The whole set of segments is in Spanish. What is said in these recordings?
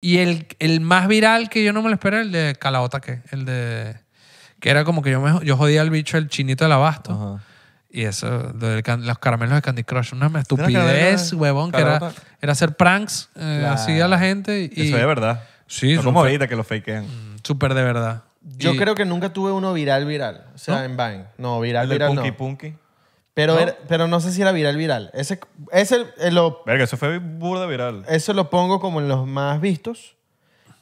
Y el, más viral que yo no me lo esperé, el de que el de... Que era como que yo, me, yo jodía al bicho, el chinito del abasto. Y eso, los caramelos de Candy Crush, una estupidez, huevón, que era, hacer pranks eh, así a la gente. Y, Eso es verdad. Sí, No como ahorita que lo fakean. Mm, súper de verdad. Yo creo que nunca tuve uno viral, viral. O sea, en Vine. No, viral, El Punky. Pero, ¿No? sé si era viral, viral. Ese, ese eh, eso fue burda viral. eso lo pongo como en los más vistos.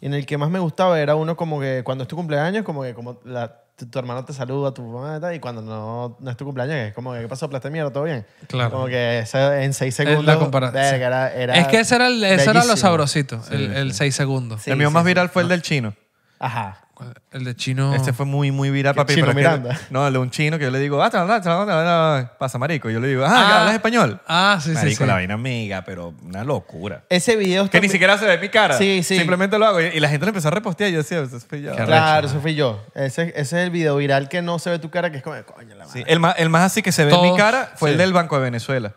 Y en el que más me gustaba era uno como que cuando es tu cumpleaños, como que como tu, hermana hermano te saluda, tu mamá y tal, cuando no, no es tu cumpleaños, es como que, ¿qué pasó? ¿Plaste ¿Todo bien? Claro. Como que en seis segundos. es que ese era, lo sabrosito, el seis segundos. el mío más viral fue el del chino. Ajá. El de chino. Este fue muy, muy viral, papi. Chino pero Miranda. no, el de un chino que yo le digo, ah, tra, tra, pasa, marico. Yo le digo, ah, Ah. ¿hablas español? Ah, sí, sí, marico, la vaina amiga, pero una locura. Ese video Que ni siquiera se ve mi cara. Sí, sí. Simplemente lo hago. Y, la gente lo empezó a repostear y yo decía, eso fui yo. Claro, eso fui yo. Ese, ese es el video viral que no se ve tu cara, que es como, coño, la Sí, el, más, el más así que se ve mi cara fue el del Banco de Venezuela.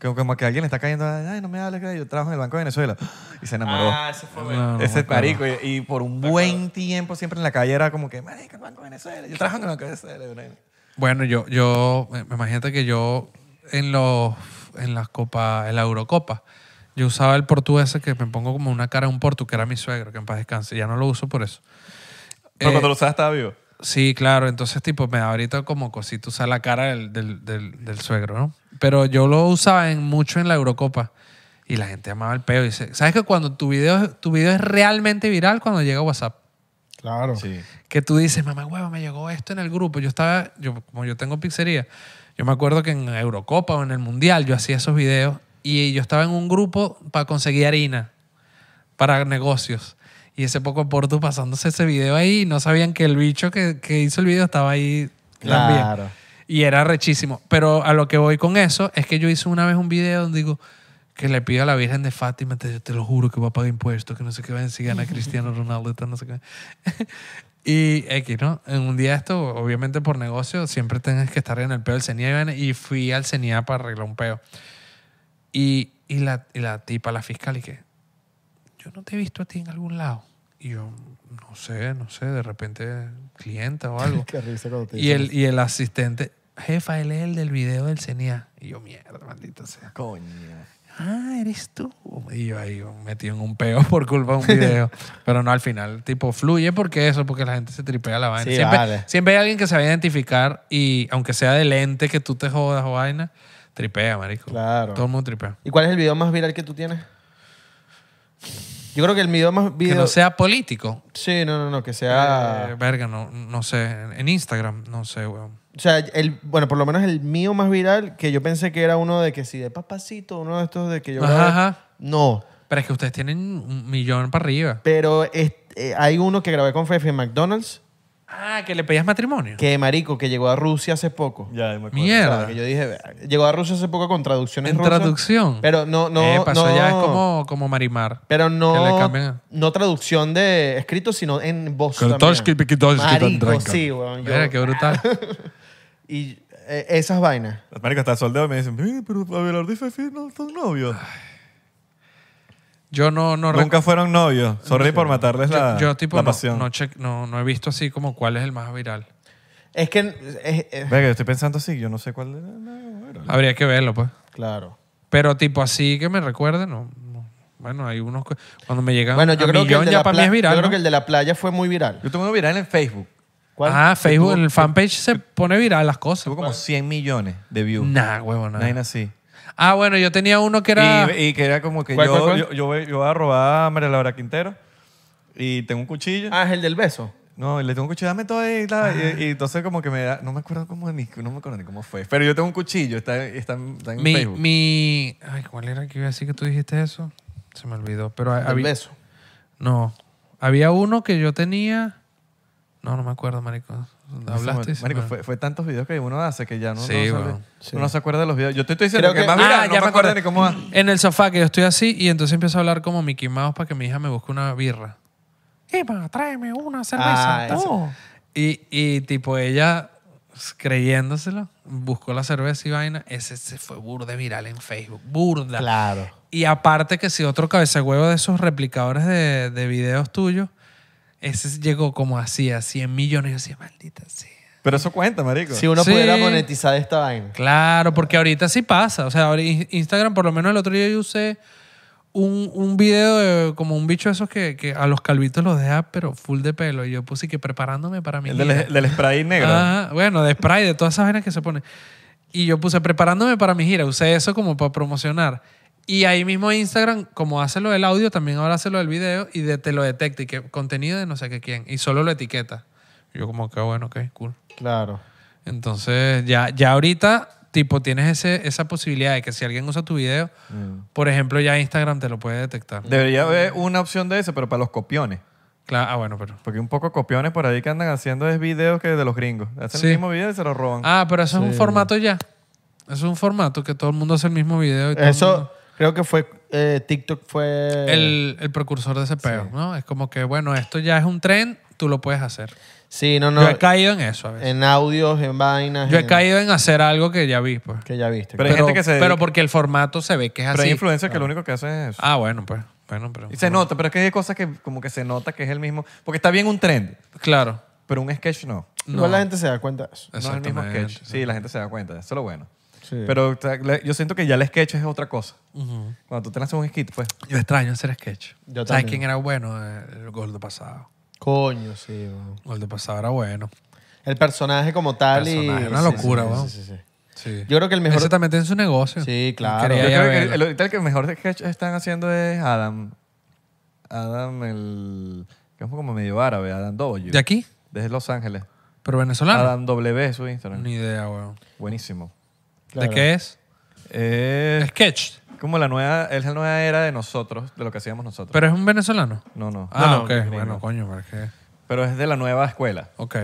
Como que alguien le está cayendo, ay, no me hables, yo trabajo en el Banco de Venezuela. Y se enamoró. Ah, ese fue Ese marico. Y, por un buen tiempo siempre en la calle era como que, marica, el Banco de Venezuela. Yo trabajo en el Banco de Venezuela. Bueno, yo, yo, imagínate que yo en los, en las copas, en la Eurocopa, yo usaba el portugués, que me pongo como una cara de un portu, que era mi suegro, que en paz descanse. Ya no lo uso por eso. Pero cuando eh, lo usaba estaba vivo. Sí, claro. Entonces, tipo, me da ahorita como cosita usar la cara del, suegro, ¿no? Pero yo lo usaba mucho en la Eurocopa y la gente amaba el peo. Y dice, ¿sabes que cuando tu video, tu video es realmente viral cuando llega WhatsApp? Claro. Sí. Que tú dices, mamá hueva, me llegó esto en el grupo. Yo estaba, yo, como yo tengo pizzería, yo me acuerdo que en Eurocopa o en el Mundial yo hacía esos videos y yo estaba en un grupo para conseguir harina para negocios. Y ese poco por tu pasándose ese video ahí, no sabían que el bicho que, que hizo el video estaba ahí claro. también. Y era rechísimo. Pero a lo que voy con eso es que yo hice una vez un video donde digo que le pido a la Virgen de Fátima, te, te lo juro que va a pagar impuestos, que no sé qué va a gana Cristiano Ronaldo, no sé qué. y X, ¿no? En un día esto, obviamente por negocio, siempre tienes que estar en el peo del CENIA y fui al CENIA para arreglar un peo. Y, y, la, y la tipa, la fiscal, y que yo no te he visto a ti en algún lado. Y yo, no sé, no sé, de repente clienta o algo. y, el, y el asistente, jefa, él es el del video del CENIA. Y yo, mierda, maldito sea. Coño. Ah, eres tú. Y yo ahí metido en un peo por culpa de un video. Pero no, al final, tipo, fluye porque eso, porque la gente se tripea la vaina. siempre, siempre hay alguien que se va a identificar y aunque sea del ente que tú te jodas o vaina, tripea, marico. Claro. Todo el mundo tripea. ¿Y cuál es el video más viral que tú tienes? Yo creo que el mío más viral... Que no sea político. Sí, no, no, no, que sea... Eh, verga, no, no sé. En Instagram, no sé, weón. O sea, el, bueno, por lo menos el mío más viral, que yo pensé que era uno de que si de papacito, uno de estos de que yo... Ajá, No. Pero es que ustedes tienen un millón para arriba. Pero eh, hay uno que grabé con Fefe en McDonald's, Ah, que le pedías matrimonio. Que marico, que llegó a Rusia hace poco. Ya, me acuerdo. Mierda. O sea, que yo dije, llegó a Rusia hace poco con traducciones En ruso. traducción. Pero no, no, Eh, pasó no- ya es como, como Marimar. Pero Que le no, cambian. no traducción de escrito, sino en voz también. Pikitoshki, Marico, sí, weón. yo- Mira, qué brutal. y eh, esas vainas. Las maricas hasta el me dicen, pero Abelardo y Fefi no son novios. Yo no, Nunca fueron novios. Sorry por matarles la, yo, tipo, no, No, he visto así como cuál es el más viral. Es que. yo estoy pensando así, yo no sé cuál. Habría que verlo, pues. claro. Pero tipo así que me recuerde, no. Bueno, hay unos cuando me llegan yo creo, que el de la yo creo que el de la playa fue muy viral. Yo tengo uno viral en Facebook. Ah, Facebook, el fanpage se pone viral las cosas. Tuvo como 100 pues. millones de views. Nah, huevo, nada. Nada así. Ah, bueno, yo tenía uno que era. Y, que era como que yo, Yo, yo, voy- a robar a María Laura Quintero y tengo un cuchillo. Ah, es el del beso. No, le tengo un cuchillo, dame todo ahí. y ah. entonces como que me da, no me acuerdo cómo ni, no me acuerdo cómo fue. Pero yo tengo un cuchillo, está, en- mi, Facebook. mi. Ay, ¿cuál era que iba a decir que tú dijiste eso? Se me olvidó. Pero El beso. No. Había uno que yo tenía. No, no me acuerdo, marico. Hablaste. marico, fue, tantos videos que uno hace que ya no, se acuerda de los videos. Yo te estoy diciendo que, más ah, no me acuerdo cómo En el sofá que yo estoy así y entonces empiezo a hablar como Mickey Mouse para que mi hija me busque una birra. Iba, tráeme una cerveza. Ah, y, y tipo ella creyéndoselo, buscó la cerveza y vaina. Ese se fue burda viral en Facebook. Burda. Claro. Y aparte que si otro cabeza huevo de esos replicadores de, de videos tuyos ese llegó como así, a 100 millones. Yo decía, maldita sí Pero eso cuenta, marico. Si uno pudiera monetizar esta vaina. Claro, porque ahorita sí pasa. O sea, Instagram, por lo menos el otro día yo usé un, un video como un bicho de esos que, a los calvitos los deja, pero full de pelo. Y yo puse que preparándome para mi gira. del, del spray negro. bueno, de spray, de todas esas vainas que se pone Y yo puse preparándome para mi gira. Usé eso como para promocionar. Y ahí mismo Instagram, como hace lo del audio, también ahora hace lo del video y de, te lo detecta y que contenido de no sé qué quién. Y solo lo etiqueta. Yo como que ah, bueno, okay cool. Claro. Entonces ya, ya ahorita tipo tienes ese, esa posibilidad de que si alguien usa tu video, mm. por ejemplo, ya Instagram te lo puede detectar. Debería haber una opción de eso, pero para los copiones. Claro, ah, bueno, pero. Porque un poco copiones por ahí que andan haciendo es videos que de los gringos. Hacen el mismo video y se lo roban. Ah, pero eso es un formato ya. Eso es un formato que todo el mundo hace el mismo video. Y todo eso, Creo que fue eh, TikTok fue... El, el, precursor de ese peo, ¿no? Es como que, bueno, esto ya es un tren, tú lo puedes hacer. Sí, no, no. Yo he caído en eso En audios, en vainas. Yo he caído en hacer algo que ya vi, pues. Que ya viste. Pero, hay gente que se pero porque el formato se ve que es Pero hay influencers que ah. lo único que hacen es eso. Ah, bueno, pues. Bueno, pero. Y se nota, pero es que hay cosas que como que se nota que es el mismo. Porque está bien un trend, Claro. pero un sketch no. Igual la gente se da cuenta eso. No es el mismo sketch. Sí, la gente se da cuenta. Eso es lo bueno. Pero yo siento que ya el sketch es otra cosa. Cuando tú te lanzas un skit, pues. Yo extraño hacer sketch. ¿Sabes quién era bueno? Eh, el de pasado. Coño, sí, weón. de pasado era bueno. El personaje como tal personaje, y... Una locura, weón. sí, sí. Sí. Yo creo que el mejor. Ese también tiene su negocio. Sí, claro. Yo creo que el, mejor sketch están haciendo es Adam. Adam, el. que es como medio árabe, Adam W. ¿De aquí? Desde Los Ángeles. Pero venezolano. Adam W su Instagram. Ni idea, weón. Buenísimo. ¿De qué es? Eh, Sketch. Como la nueva, es la nueva era de nosotros, de lo que hacíamos nosotros. ¿Pero es un venezolano? No, no. Ah, ok. Bueno, coño, ¿para qué? Pero es de la nueva escuela. Ok.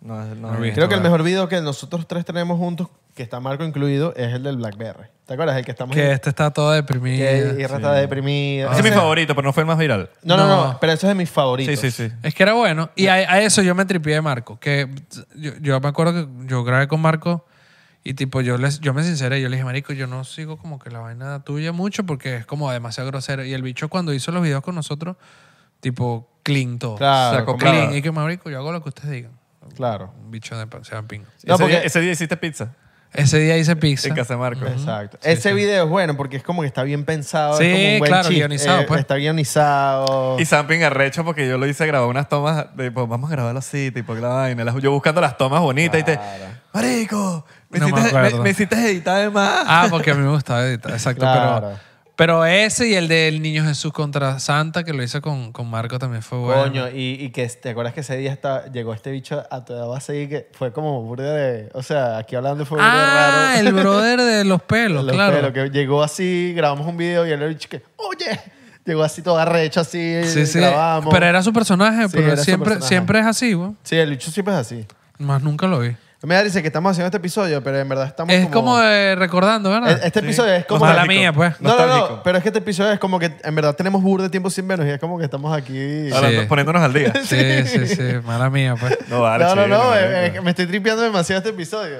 No, Creo que el mejor video que nosotros tres tenemos juntos, que está Marco incluido, es el del Blackberry. ¿Te acuerdas? El que estamos... Que este está todo deprimido. que Irra está deprimida. es mi favorito, pero no fue el más viral. No, no, no, pero eso es de mis Sí, favoritos. sí, sí. Es que era bueno. Y a, eso yo me tripié de Marco. Que yo, yo me acuerdo que yo grabé con Marco y tipo, yo, les, yo me sinceré, yo le dije, marico, yo no sigo como que la vaina tuya mucho porque es como demasiado grosero. Y el bicho cuando hizo los videos con nosotros, tipo, clean Claro, Sacó Y que, marico, yo hago lo que ustedes digan. Claro. Un bicho de pan, pingo. No, porque... ese día hiciste pizza. Ese día hice pizza. En Marco Exacto. Ese video es bueno porque es como que está bien pensado. Sí, claro, eh, pues. Está guionizado. Y Samping arrecho porque yo lo hice grabar unas tomas, de, pues, vamos a grabarlo así, tipo la vaina. Yo buscando las tomas bonitas y te, marico, me, hiciste, editar de más. Ah, porque a mí me gustaba editar, exacto. Pero pero ese y el del Niño Jesús contra Santa, que lo hice con, Marco, también fue bueno. Coño, y, que te acuerdas que ese día hasta, llegó este bicho a toda base que fue como burda de. O sea, aquí hablando fue un ah, raro. el brother de los pelos, claro. Pero que llegó así, grabamos un video y él el bicho que, oye, llegó así todo arrecho, así, sí, grabamos. Pero era su personaje, pero siempre, siempre es así, güey. Sí, el bicho siempre es así. Más nunca lo vi. Me dice que estamos haciendo este episodio, pero en verdad estamos. Es como, eh, recordando, ¿verdad? E-, este episodio es como. mía, pues. No, no, no. Pero es que este episodio es como que en verdad tenemos burro de tiempo sin vernos y es como que estamos aquí. poniéndonos al día. Sí, sí, sí, mala mía, pues. No, no, no, eh, eh, me estoy tripeando demasiado este episodio.